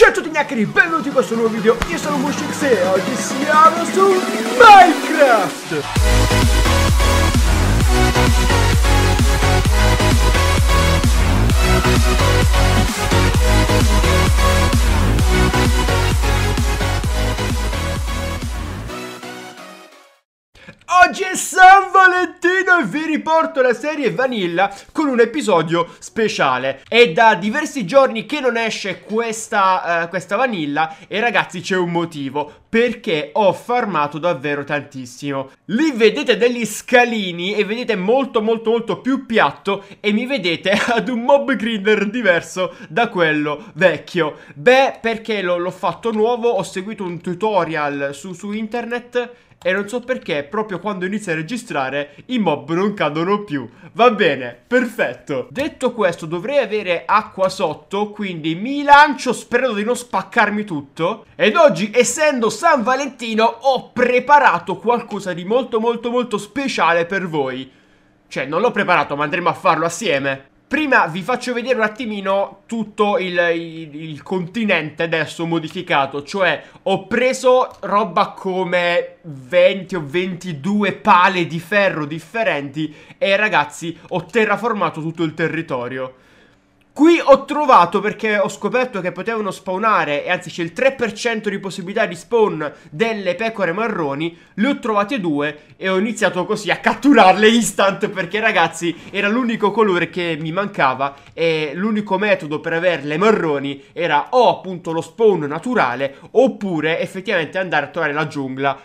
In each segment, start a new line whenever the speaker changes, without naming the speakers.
Ciao a tutti gnaccheri, benvenuti in questo nuovo video, io sono Mushix e oggi siamo su Minecraft! We'll oggi è San Valentino e vi riporto la serie Vanilla con un episodio speciale. È da diversi giorni che non esce questa, uh, questa Vanilla e ragazzi c'è un motivo, perché ho farmato davvero tantissimo. Lì vedete degli scalini e vedete molto molto molto più piatto e mi vedete ad un mob grinder diverso da quello vecchio. Beh, perché l'ho fatto nuovo, ho seguito un tutorial su, su internet e non so perché proprio quando inizia a registrare i mob non cadono più. Va bene, perfetto. Detto questo dovrei avere acqua sotto, quindi mi lancio sperando di non spaccarmi tutto. Ed oggi essendo San Valentino ho preparato qualcosa di molto molto molto speciale per voi. Cioè non l'ho preparato ma andremo a farlo assieme. Prima vi faccio vedere un attimino tutto il, il, il, continente adesso modificato, cioè ho preso roba come 20 o 22 pale di ferro differenti e ragazzi ho terraformato tutto il territorio. Qui ho trovato perché ho scoperto che potevano spawnare, e anzi c'è il 3% di possibilità di spawn delle pecore marroni, le ho trovate due e ho iniziato così a catturarle instant perché ragazzi era l'unico colore che mi mancava e l'unico metodo per averle marroni era o appunto lo spawn naturale oppure effettivamente andare a trovare la giungla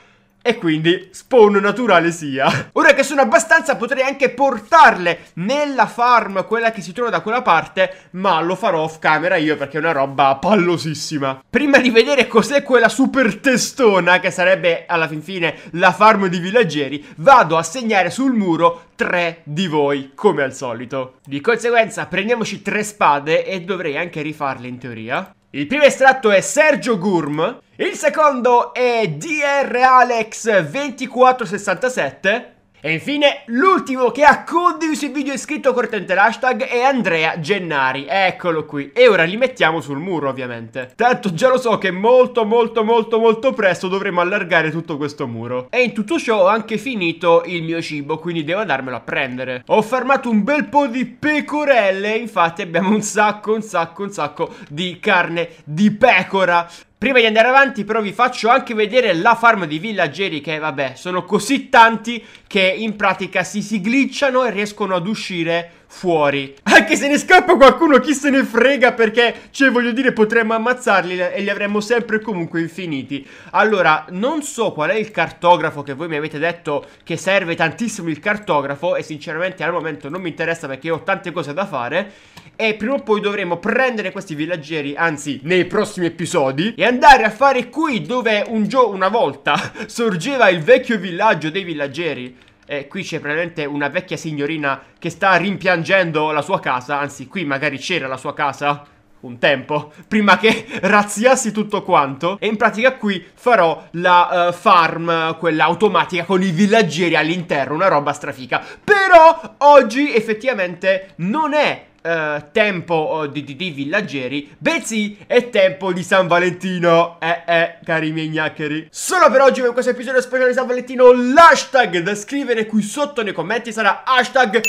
e quindi spawn naturale sia. Ora che sono abbastanza potrei anche portarle nella farm, quella che si trova da quella parte, ma lo farò off camera io perché è una roba pallosissima. Prima di vedere cos'è quella super testona, che sarebbe alla fin fine la farm di villaggeri, vado a segnare sul muro tre di voi, come al solito. Di conseguenza prendiamoci tre spade e dovrei anche rifarle in teoria. Il primo estratto è Sergio Gurm, il secondo è DR Alex 2467 e infine l'ultimo che ha condiviso il video iscritto cortente l'hashtag è Andrea Gennari, eccolo qui. E ora li mettiamo sul muro ovviamente. Tanto già lo so che molto molto molto molto presto dovremo allargare tutto questo muro. E in tutto ciò ho anche finito il mio cibo, quindi devo andarmelo a prendere. Ho farmato un bel po' di pecorelle, infatti abbiamo un sacco un sacco un sacco di carne di pecora. Prima di andare avanti però vi faccio anche vedere la farm di villageri che vabbè sono così tanti che in pratica si, si glitchano e riescono ad uscire fuori. Anche se ne scappa qualcuno, chi se ne frega perché, cioè, voglio dire, potremmo ammazzarli e li avremmo sempre comunque infiniti. Allora, non so qual è il cartografo che voi mi avete detto che serve tantissimo il cartografo e sinceramente al momento non mi interessa perché ho tante cose da fare e prima o poi dovremo prendere questi villaggeri, anzi, nei prossimi episodi e andare a fare qui dove un gio una volta sorgeva il vecchio villaggio dei villaggeri. E eh, qui c'è praticamente una vecchia signorina che sta rimpiangendo la sua casa, anzi qui magari c'era la sua casa un tempo, prima che razziassi tutto quanto. E in pratica qui farò la uh, farm, quella automatica con i villaggeri all'interno, una roba strafica. Però oggi effettivamente non è eh, tempo di, di, di, villaggeri, bensì è tempo di San Valentino. Eh eh, cari miei gnaccheri. Solo per oggi per questo episodio speciale di San Valentino, l'hashtag da scrivere qui sotto nei commenti sarà hashtag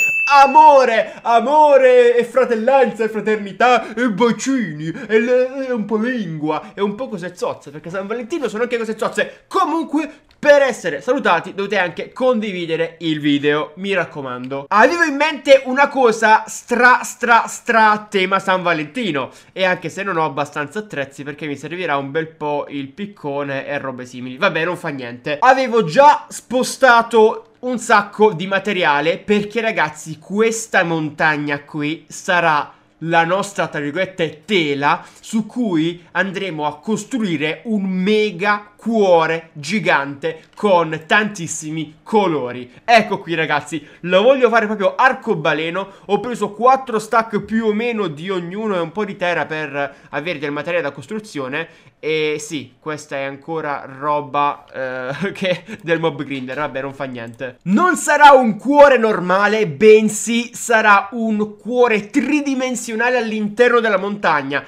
amore, amore e fratellanza e fraternità e bacini e, le, e un po' lingua e un po' cose zozze, perché San Valentino sono anche cose zozze. Comunque per essere salutati dovete anche condividere il video, mi raccomando. Ah, avevo in mente una cosa stra stra stra tema San Valentino e anche se non ho abbastanza attrezzi perché mi servirà un bel po' il piccone e robe simili. Vabbè, non fa niente. Avevo già spostato un sacco di materiale perché ragazzi questa montagna qui sarà la nostra tra virgolette tela su cui andremo a costruire un mega cuore gigante con tantissimi colori. Ecco qui ragazzi, lo voglio fare proprio arcobaleno, ho preso 4 stack più o meno di ognuno e un po' di terra per avere del materiale da costruzione e sì, questa è ancora roba eh, che del mob grinder, vabbè non fa niente. Non sarà un cuore normale, bensì sarà un cuore tridimensionale all'interno della montagna.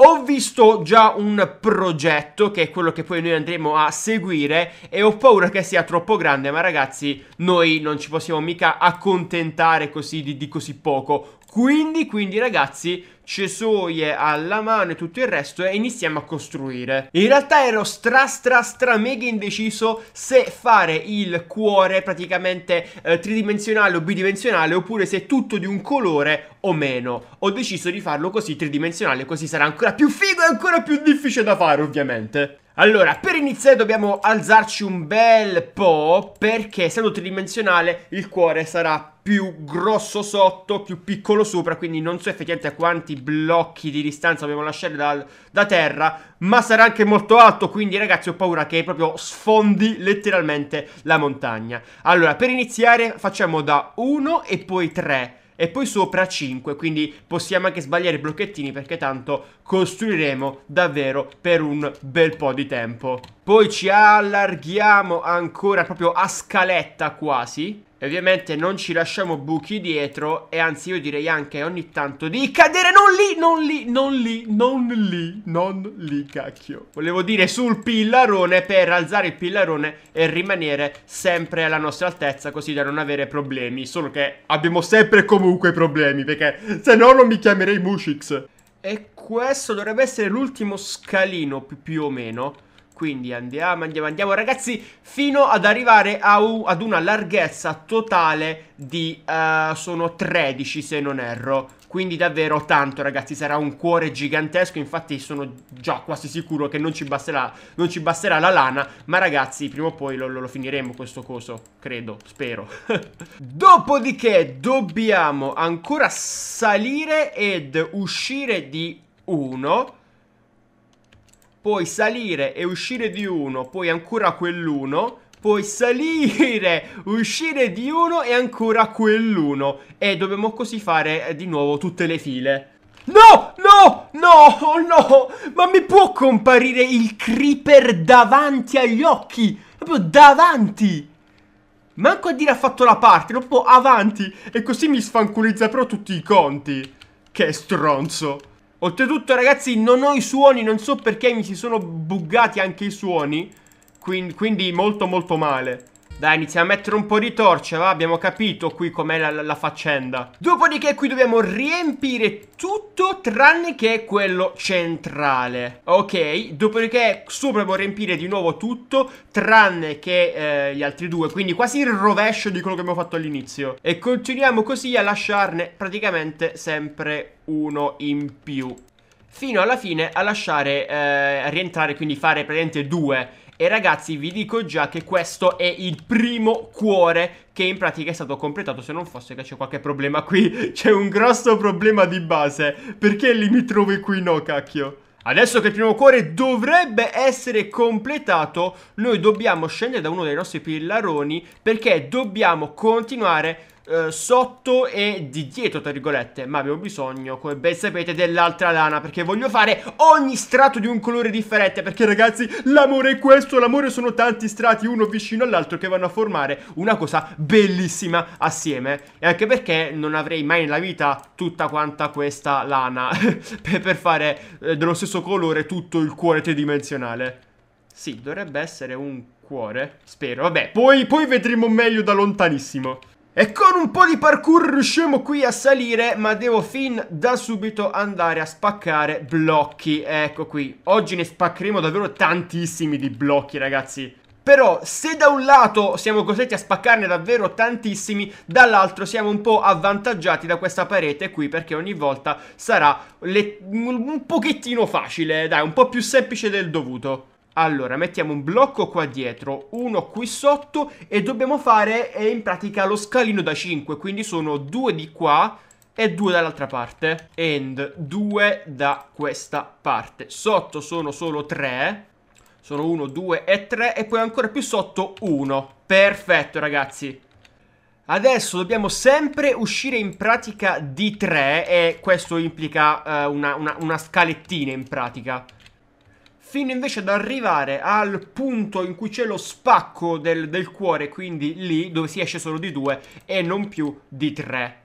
Ho visto già un progetto che è quello che poi noi andremo a seguire e ho paura che sia troppo grande, ma ragazzi noi non ci possiamo mica accontentare così di, di così poco. Quindi, quindi ragazzi, cesoie alla mano e tutto il resto e iniziamo a costruire. In realtà ero stra stra stra mega indeciso se fare il cuore praticamente eh, tridimensionale o bidimensionale oppure se è tutto di un colore o meno. Ho deciso di farlo così tridimensionale così sarà ancora più figo e ancora più difficile da fare ovviamente. Allora, per iniziare dobbiamo alzarci un bel po' perché essendo tridimensionale il cuore sarà più grosso sotto, più piccolo sopra, quindi non so effettivamente a quanti blocchi di distanza dobbiamo lasciare dal, da terra, ma sarà anche molto alto, quindi ragazzi ho paura che proprio sfondi letteralmente la montagna. Allora, per iniziare facciamo da 1 e poi 3 e poi sopra 5, quindi possiamo anche sbagliare i blocchettini perché tanto costruiremo davvero per un bel po' di tempo. Poi ci allarghiamo ancora proprio a scaletta quasi. E ovviamente non ci lasciamo buchi dietro e anzi io direi anche ogni tanto di cadere non lì, non lì, non lì, non lì, non lì cacchio. Volevo dire sul pillarone per alzare il pillarone e rimanere sempre alla nostra altezza così da non avere problemi. Solo che abbiamo sempre comunque problemi perché se no non mi chiamerei Mushix. E questo dovrebbe essere l'ultimo scalino più, più o meno quindi andiamo, andiamo, andiamo ragazzi fino ad arrivare a un, ad una larghezza totale di... Uh, sono 13 se non erro. Quindi davvero tanto ragazzi, sarà un cuore gigantesco, infatti sono già quasi sicuro che non ci basterà, non ci basterà la lana, ma ragazzi prima o poi lo, lo, lo finiremo questo coso, credo, spero. Dopodiché dobbiamo ancora salire ed uscire di uno poi salire e uscire di uno Poi ancora quell'uno poi salire, uscire di uno e ancora quell'uno E dobbiamo così fare eh, di nuovo tutte le file No, no, no, no Ma mi può comparire il creeper davanti agli occhi? Proprio davanti Manco a dire ha fatto la parte, proprio avanti E così mi sfanculizza però tutti i conti Che stronzo Oltretutto ragazzi non ho i suoni, non so perché mi si sono buggati anche i suoni Quindi, quindi molto molto male dai, iniziamo a mettere un po' di torce, va? Abbiamo capito qui com'è la, la, faccenda. Dopodiché qui dobbiamo riempire tutto tranne che quello centrale. Ok, dopodiché sopra devo riempire di nuovo tutto tranne che eh, gli altri due. Quindi quasi il rovescio di quello che abbiamo fatto all'inizio. E continuiamo così a lasciarne praticamente sempre uno in più. Fino alla fine a lasciare eh, rientrare, quindi fare praticamente due e ragazzi vi dico già che questo è il primo cuore che in pratica è stato completato se non fosse che c'è qualche problema qui C'è un grosso problema di base Perché lì mi trovi qui no cacchio Adesso che il primo cuore dovrebbe essere completato Noi dobbiamo scendere da uno dei nostri pillaroni Perché dobbiamo continuare eh, sotto e di dietro, tra virgolette. Ma abbiamo bisogno, come ben sapete, dell'altra lana. Perché voglio fare ogni strato di un colore differente. Perché, ragazzi, l'amore è questo. L'amore sono tanti strati, uno vicino all'altro, che vanno a formare una cosa bellissima assieme. E anche perché non avrei mai nella vita tutta quanta questa lana. per fare eh, dello stesso colore tutto il cuore tridimensionale. Sì, dovrebbe essere un cuore, spero. Vabbè, poi, poi vedremo meglio da lontanissimo. E con un po' di parkour riusciamo qui a salire, ma devo fin da subito andare a spaccare blocchi. Ecco qui, oggi ne spaccheremo davvero tantissimi di blocchi ragazzi. Però se da un lato siamo costretti a spaccarne davvero tantissimi, dall'altro siamo un po' avvantaggiati da questa parete qui perché ogni volta sarà le... un pochettino facile, dai, un po' più semplice del dovuto. Allora, mettiamo un blocco qua dietro, uno qui sotto e dobbiamo fare eh, in pratica lo scalino da 5, quindi sono due di qua e due dall'altra parte. And due da questa parte. Sotto sono solo tre, sono uno, due e tre e poi ancora più sotto uno. Perfetto ragazzi. Adesso dobbiamo sempre uscire in pratica di tre e questo implica eh, una, una, una scalettina in pratica fino invece ad arrivare al punto in cui c'è lo spacco del, del, cuore, quindi lì dove si esce solo di due e non più di tre.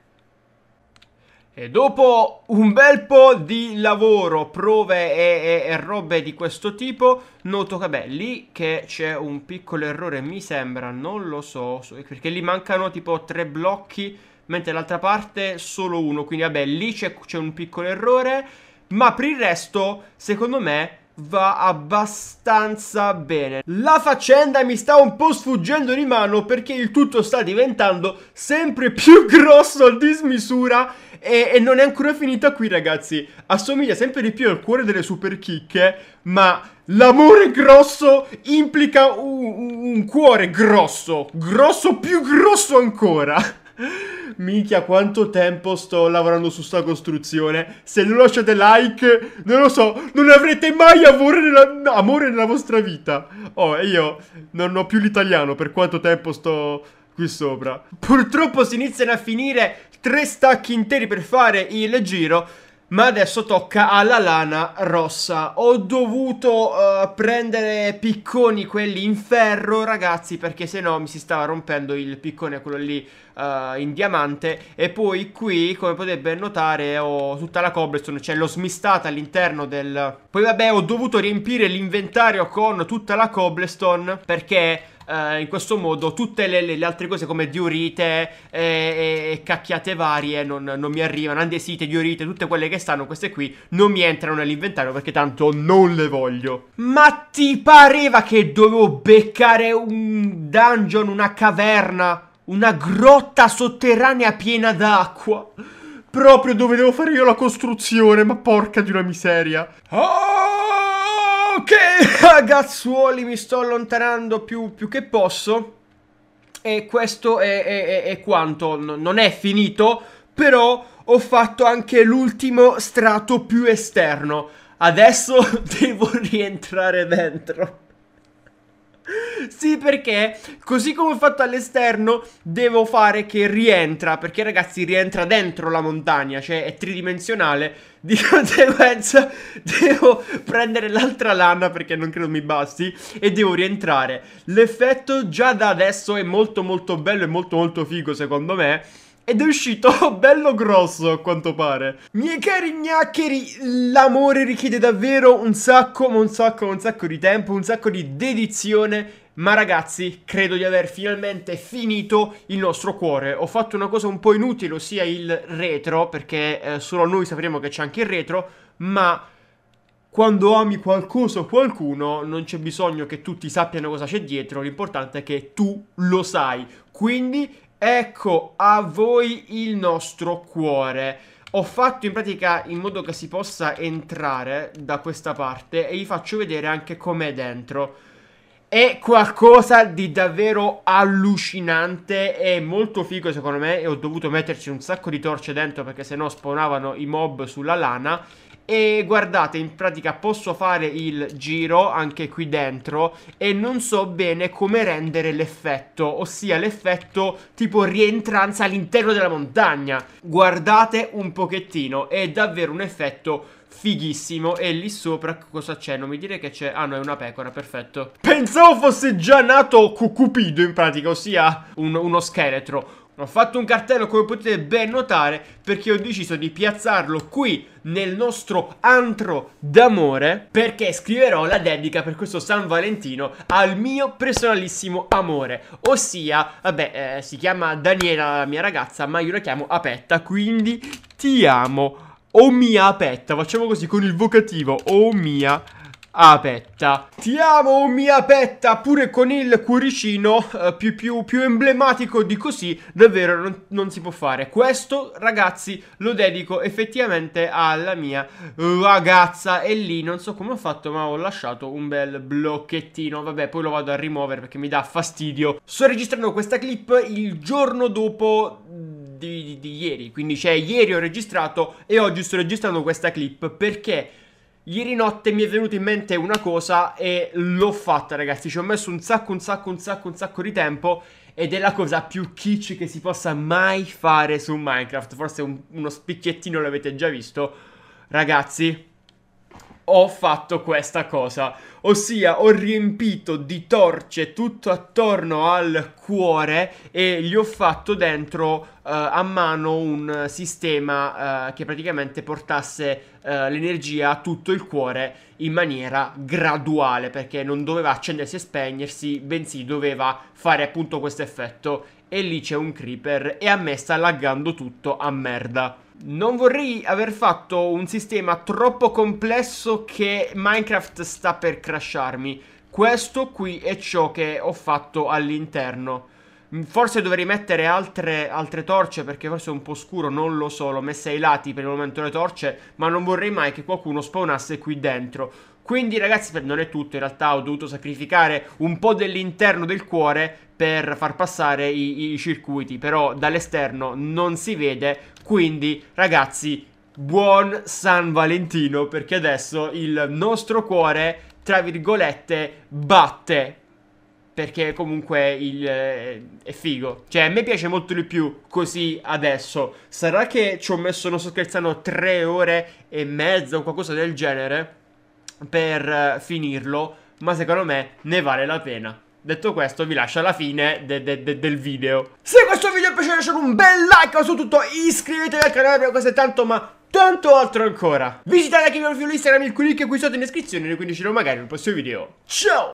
E dopo un bel po' di lavoro, prove e, e, e robe di questo tipo, noto che beh, lì che c'è un piccolo errore, mi sembra, non lo so, perché lì mancano tipo tre blocchi, mentre l'altra parte solo uno, quindi vabbè, lì c'è un piccolo errore, ma per il resto, secondo me, va abbastanza bene. La faccenda mi sta un po' sfuggendo di mano perché il tutto sta diventando sempre più grosso a dismisura e, e, non è ancora finita qui ragazzi. Assomiglia sempre di più al cuore delle super chicche, ma l'amore grosso implica un, un cuore grosso, grosso più grosso ancora. Minchia, quanto tempo sto lavorando su sta costruzione. Se non lasciate like, non lo so, non avrete mai amore nella, amore nella vostra vita. Oh, e io non ho più l'italiano per quanto tempo sto qui sopra. Purtroppo si iniziano a finire tre stacchi interi per fare il giro ma adesso tocca alla lana rossa. Ho dovuto uh, prendere picconi quelli in ferro, ragazzi, perché se no mi si stava rompendo il piccone quello lì uh, in diamante. E poi qui, come potete notare, ho tutta la cobblestone, cioè l'ho smistata all'interno del... Poi vabbè, ho dovuto riempire l'inventario con tutta la cobblestone, perché eh, in questo modo tutte le, le, altre cose come diurite eh, e, e, e cacchiate varie non, non, mi arrivano, andesite, diurite, tutte quelle che stanno, queste qui, non mi entrano nell'inventario perché tanto non le voglio. Ma ti pareva che dovevo beccare un dungeon, una caverna, una grotta sotterranea piena d'acqua? Proprio dove devo fare io la costruzione, ma porca di una miseria. Oh! Ok ragazzuoli mi sto allontanando più, più che posso E questo è, è, è quanto, N non è finito Però ho fatto anche l'ultimo strato più esterno Adesso devo rientrare dentro Sì, perché così come ho fatto all'esterno, devo fare che rientra. Perché, ragazzi, rientra dentro la montagna, cioè è tridimensionale. Di conseguenza, devo prendere l'altra lana perché non credo mi basti. E devo rientrare. L'effetto già da adesso è molto, molto bello e molto, molto figo, secondo me. Ed è uscito bello grosso a quanto pare. Miei cari gnaccheri, l'amore richiede davvero un sacco, un sacco, un sacco di tempo, un sacco di dedizione. Ma ragazzi, credo di aver finalmente finito il nostro cuore. Ho fatto una cosa un po' inutile, ossia il retro, perché eh, solo noi sapremo che c'è anche il retro, ma quando ami qualcosa o qualcuno non c'è bisogno che tutti sappiano cosa c'è dietro, l'importante è che tu lo sai. Quindi Ecco a voi il nostro cuore. Ho fatto in pratica in modo che si possa entrare da questa parte e vi faccio vedere anche com'è dentro. È qualcosa di davvero allucinante e molto figo secondo me e ho dovuto metterci un sacco di torce dentro perché sennò spawnavano i mob sulla lana e guardate in pratica posso fare il giro anche qui dentro e non so bene come rendere l'effetto ossia l'effetto tipo rientranza all'interno della montagna guardate un pochettino è davvero un effetto fighissimo e lì sopra cosa c'è? Non mi dire che c'è... Ah no, è una pecora, perfetto. Pensavo fosse già nato Cupido in pratica, ossia un, uno scheletro. Ho fatto un cartello come potete ben notare perché ho deciso di piazzarlo qui nel nostro antro d'amore perché scriverò la dedica per questo San Valentino al mio personalissimo amore ossia, vabbè, eh, si chiama Daniela la mia ragazza ma io la chiamo Apetta quindi ti amo o mia Apetta, facciamo così con il vocativo o mia Apetta a petta. Ti amo mia petta pure con il cuoricino eh, più, più, più, emblematico di così davvero non, non, si può fare. Questo ragazzi lo dedico effettivamente alla mia ragazza e lì non so come ho fatto ma ho lasciato un bel blocchettino. Vabbè poi lo vado a rimuovere perché mi dà fastidio. Sto registrando questa clip il giorno dopo... Di, di, di ieri, quindi cioè ieri ho registrato e oggi sto registrando questa clip perché Ieri notte mi è venuta in mente una cosa e l'ho fatta, ragazzi. Ci ho messo un sacco, un sacco, un sacco, un sacco di tempo. Ed è la cosa più kitsch che si possa mai fare su Minecraft. Forse un, uno spicchiettino l'avete già visto. Ragazzi, ho fatto questa cosa, ossia ho riempito di torce tutto attorno al cuore e gli ho fatto dentro uh, a mano un sistema uh, che praticamente portasse uh, l'energia a tutto il cuore in maniera graduale perché non doveva accendersi e spegnersi, bensì doveva fare appunto questo effetto e lì c'è un creeper e a me sta laggando tutto a merda. Non vorrei aver fatto un sistema troppo complesso che Minecraft sta per crasharmi. Questo qui è ciò che ho fatto all'interno. Forse dovrei mettere altre, altre, torce perché forse è un po' scuro, non lo so, l'ho messa ai lati per il momento le torce, ma non vorrei mai che qualcuno spawnasse qui dentro. Quindi ragazzi per non è tutto, in realtà ho dovuto sacrificare un po' dell'interno del cuore per far passare i, i circuiti, però dall'esterno non si vede, quindi ragazzi buon San Valentino perché adesso il nostro cuore, tra virgolette, batte perché comunque il, eh, è figo. Cioè, a me piace molto di più così adesso. Sarà che ci ho messo, non sto scherzando, tre ore e mezza o qualcosa del genere? per eh, finirlo, ma secondo me ne vale la pena. Detto questo vi lascio alla fine de de de del video Se questo video vi è piaciuto lasciate un bel like Ma soprattutto iscrivetevi al canale perché questo è tanto ma tanto altro ancora Visitate anche il mio profilo Instagram il cui link è qui sotto in descrizione e Quindi ci vediamo magari nel prossimo video Ciao